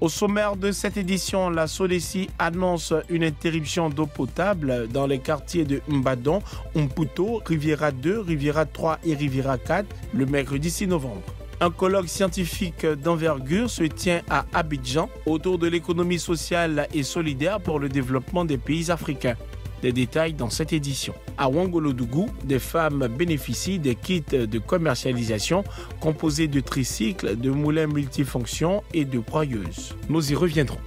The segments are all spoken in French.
Au sommaire de cette édition, la Solécie annonce une interruption d'eau potable dans les quartiers de Mbadon, Mputo, Riviera 2, Riviera 3 et Riviera 4 le mercredi 6 novembre. Un colloque scientifique d'envergure se tient à Abidjan autour de l'économie sociale et solidaire pour le développement des pays africains des détails dans cette édition. À Wangolodougou, des femmes bénéficient des kits de commercialisation composés de tricycles, de moulins multifonctions et de broyeuses. Nous y reviendrons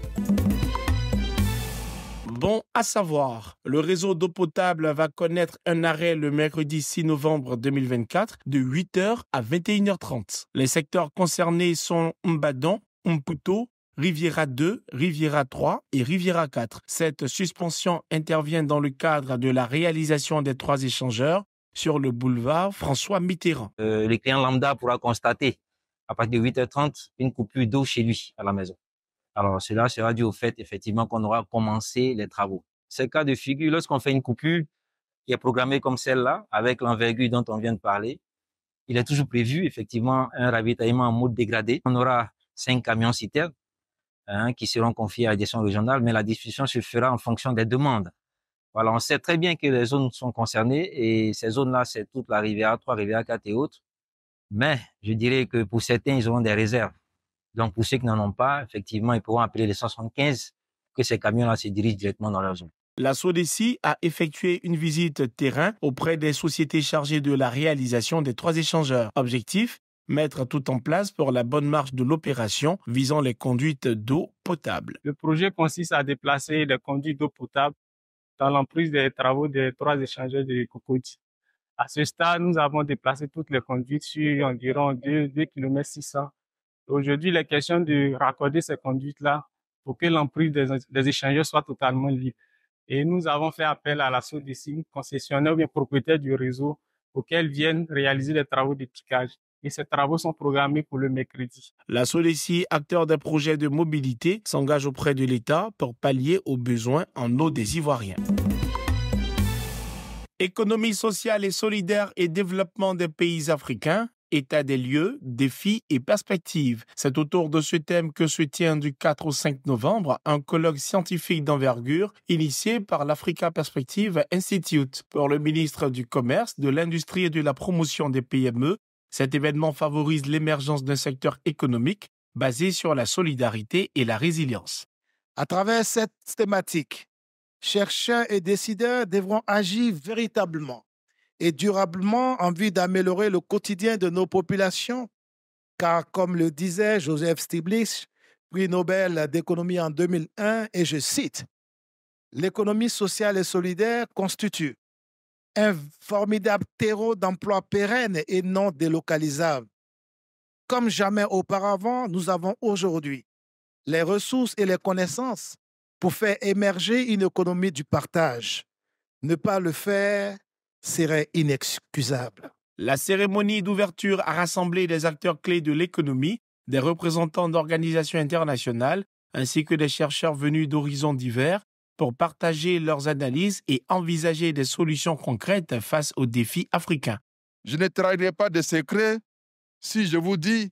bon à savoir. Le réseau d'eau potable va connaître un arrêt le mercredi 6 novembre 2024 de 8h à 21h30. Les secteurs concernés sont Mbadan, Mputo, Riviera 2, Riviera 3 et Riviera 4. Cette suspension intervient dans le cadre de la réalisation des trois échangeurs sur le boulevard François Mitterrand. Euh, le client lambda pourra constater à partir de 8h30 une coupure d'eau chez lui à la maison. Alors cela sera dû au fait effectivement qu'on aura commencé les travaux. Ce cas de figure, lorsqu'on fait une coupure qui est programmée comme celle-là, avec l'envergure dont on vient de parler, il est toujours prévu effectivement un ravitaillement en mode dégradé. On aura cinq camions citernes Hein, qui seront confiés à la direction régionale, mais la distribution se fera en fonction des demandes. Voilà, on sait très bien que les zones sont concernées et ces zones-là, c'est toute la rivière 3, rivière 4 et autres. Mais je dirais que pour certains, ils auront des réserves. Donc, pour ceux qui n'en ont pas, effectivement, ils pourront appeler les 175 que ces camions-là se dirigent directement dans leur zone. La SODECI a effectué une visite terrain auprès des sociétés chargées de la réalisation des trois échangeurs. Objectif mettre tout en place pour la bonne marche de l'opération visant les conduites d'eau potable. Le projet consiste à déplacer les conduites d'eau potable dans l'emprise des travaux des trois échangeurs de cocotte. À ce stade, nous avons déplacé toutes les conduites sur environ 2,6 km 600. Aujourd'hui, il est question de raccorder ces conduites-là pour que l'emprise des, échangeurs soit totalement libre. Et nous avons fait appel à la signes concessionnaire ou bien propriétaire du réseau, pour qu'elle vienne réaliser les travaux de piquage et ces travaux sont programmés pour le mercredi. La Solécie, acteur des projets de mobilité, s'engage auprès de l'État pour pallier aux besoins en eau des Ivoiriens. Économie sociale et solidaire et développement des pays africains, état des lieux, défis et perspectives. C'est autour de ce thème que se tient du 4 au 5 novembre un colloque scientifique d'envergure initié par l'Africa Perspective Institute. Pour le ministre du Commerce, de l'Industrie et de la Promotion des PME, cet événement favorise l'émergence d'un secteur économique basé sur la solidarité et la résilience. À travers cette thématique, chercheurs et décideurs devront agir véritablement et durablement en vue d'améliorer le quotidien de nos populations, car comme le disait Joseph Stiglitz, prix Nobel d'économie en 2001, et je cite, L'économie sociale et solidaire constitue un formidable terreau d'emplois pérennes et non délocalisables. Comme jamais auparavant, nous avons aujourd'hui les ressources et les connaissances pour faire émerger une économie du partage. Ne pas le faire serait inexcusable. La cérémonie d'ouverture a rassemblé des acteurs clés de l'économie, des représentants d'organisations internationales, ainsi que des chercheurs venus d'horizons divers pour partager leurs analyses et envisager des solutions concrètes face aux défis africains. Je ne trahirai pas de secret si je vous dis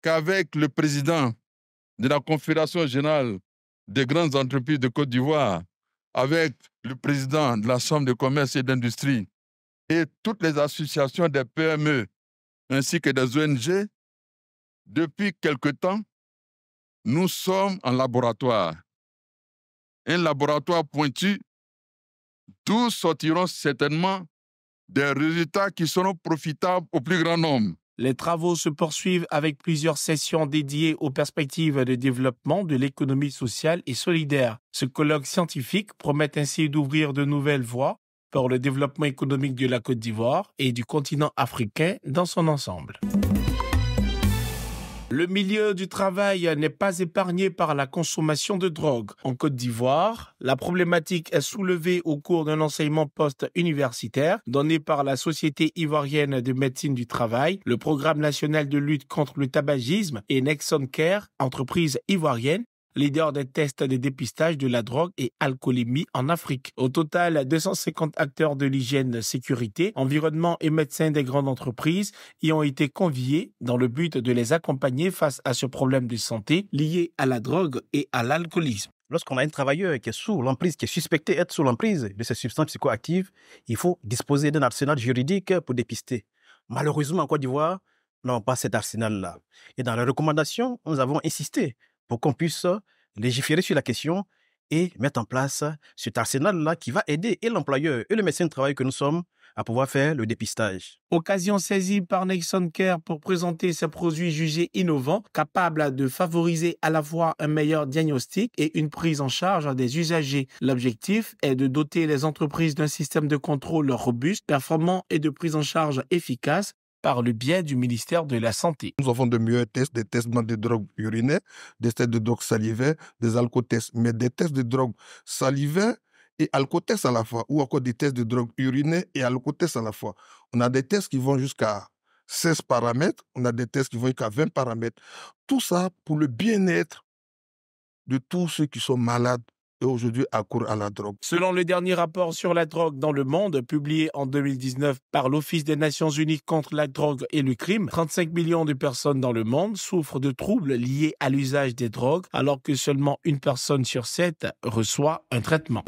qu'avec le président de la Confédération générale des grandes entreprises de Côte d'Ivoire, avec le président de la Chambre de commerce et d'industrie et toutes les associations des PME ainsi que des ONG, depuis quelque temps, nous sommes en laboratoire un laboratoire pointu tous sortiront certainement des résultats qui seront profitables au plus grand nombre. Les travaux se poursuivent avec plusieurs sessions dédiées aux perspectives de développement de l'économie sociale et solidaire. Ce colloque scientifique promet ainsi d'ouvrir de nouvelles voies pour le développement économique de la Côte d'Ivoire et du continent africain dans son ensemble. Le milieu du travail n'est pas épargné par la consommation de drogue. En Côte d'Ivoire, la problématique est soulevée au cours d'un enseignement post-universitaire donné par la Société ivoirienne de médecine du travail, le Programme national de lutte contre le tabagisme et Nexon Care, entreprise ivoirienne leader des tests de dépistage de la drogue et alcoolémie en Afrique. Au total, 250 acteurs de l'hygiène, sécurité, environnement et médecins des grandes entreprises y ont été conviés dans le but de les accompagner face à ce problème de santé lié à la drogue et à l'alcoolisme. Lorsqu'on a un travailleur qui est sous l'emprise, qui est suspecté d'être sous l'emprise de ces substances psychoactives, il faut disposer d'un arsenal juridique pour dépister. Malheureusement, en Côte d'Ivoire, nous n'avons pas cet arsenal-là. Et dans les recommandations, nous avons insisté pour qu'on puisse euh, légiférer sur la question et mettre en place cet arsenal-là qui va aider et l'employeur et le médecin de travail que nous sommes à pouvoir faire le dépistage. Occasion saisie par Nexon Care pour présenter ses produits jugés innovants, capable de favoriser à la fois un meilleur diagnostic et une prise en charge des usagers. L'objectif est de doter les entreprises d'un système de contrôle robuste, performant et de prise en charge efficace par le biais du ministère de la Santé. Nous avons de meilleurs tests, des tests de drogues urinaires, des tests de drogue salivaires, des alcotests, mais des tests de drogue salivaires et alcotests à la fois, ou encore des tests de drogue urinaires et alcotests à la fois. On a des tests qui vont jusqu'à 16 paramètres, on a des tests qui vont jusqu'à 20 paramètres. Tout ça pour le bien-être de tous ceux qui sont malades aujourd'hui court à la drogue. Selon le dernier rapport sur la drogue dans le monde, publié en 2019 par l'Office des Nations Unies contre la drogue et le crime, 35 millions de personnes dans le monde souffrent de troubles liés à l'usage des drogues, alors que seulement une personne sur sept reçoit un traitement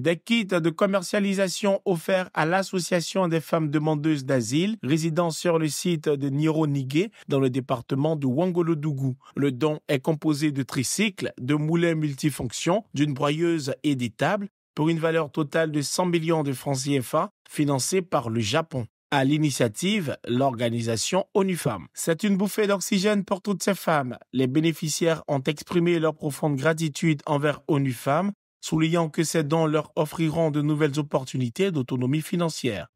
des kits de commercialisation offerts à l'Association des femmes demandeuses d'asile résidant sur le site de Nigé dans le département de Wangolodougou. Le don est composé de tricycles, de moulins multifonctions, d'une broyeuse et des tables pour une valeur totale de 100 millions de francs CFA financés par le Japon à l'initiative l'organisation ONU Femmes. C'est une bouffée d'oxygène pour toutes ces femmes. Les bénéficiaires ont exprimé leur profonde gratitude envers ONU Femmes soulignant que ces dons leur offriront de nouvelles opportunités d'autonomie financière.